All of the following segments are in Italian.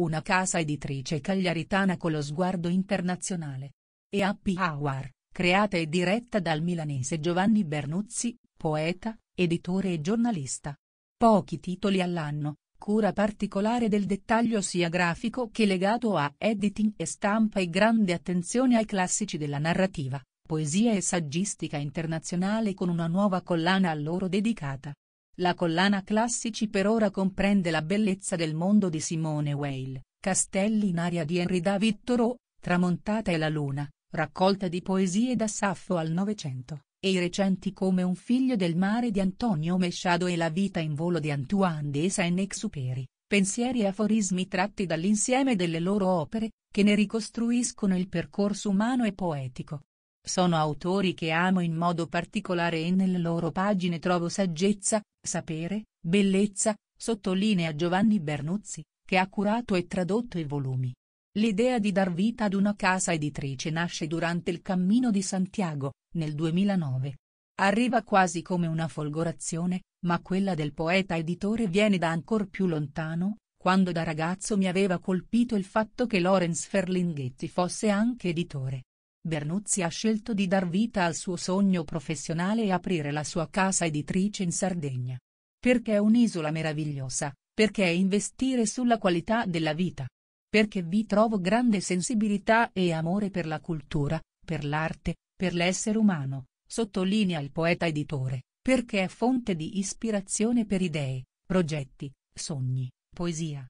Una casa editrice cagliaritana con lo sguardo internazionale. E Happy Hour, creata e diretta dal milanese Giovanni Bernuzzi, poeta, editore e giornalista. Pochi titoli all'anno, cura particolare del dettaglio sia grafico che legato a editing e stampa e grande attenzione ai classici della narrativa, poesia e saggistica internazionale con una nuova collana a loro dedicata. La collana classici per ora comprende la bellezza del mondo di Simone Weil, Castelli in aria di Henri David Thoreau, Tramontata e la luna, raccolta di poesie da Saffo al Novecento, e i recenti come Un figlio del mare di Antonio Mesciado e La vita in volo di Antoine de Saint-Exupéry, pensieri e aforismi tratti dall'insieme delle loro opere, che ne ricostruiscono il percorso umano e poetico. Sono autori che amo in modo particolare e nelle loro pagine trovo saggezza, sapere, bellezza, sottolinea Giovanni Bernuzzi, che ha curato e tradotto i volumi. L'idea di dar vita ad una casa editrice nasce durante il Cammino di Santiago, nel 2009. Arriva quasi come una folgorazione, ma quella del poeta editore viene da ancor più lontano, quando da ragazzo mi aveva colpito il fatto che Lorenz Ferlinghetti fosse anche editore. Bernuzzi ha scelto di dar vita al suo sogno professionale e aprire la sua casa editrice in Sardegna. Perché è un'isola meravigliosa, perché è investire sulla qualità della vita. Perché vi trovo grande sensibilità e amore per la cultura, per l'arte, per l'essere umano, sottolinea il poeta editore, perché è fonte di ispirazione per idee, progetti, sogni, poesia.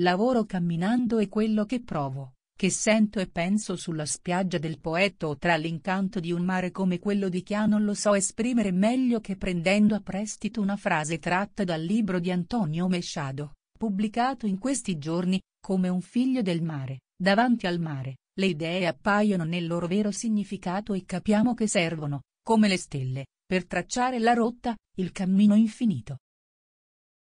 Lavoro camminando è quello che provo che sento e penso sulla spiaggia del poeta o tra l'incanto di un mare come quello di Chia non lo so esprimere meglio che prendendo a prestito una frase tratta dal libro di Antonio Mesciado, pubblicato in questi giorni, come un figlio del mare, davanti al mare, le idee appaiono nel loro vero significato e capiamo che servono, come le stelle, per tracciare la rotta, il cammino infinito,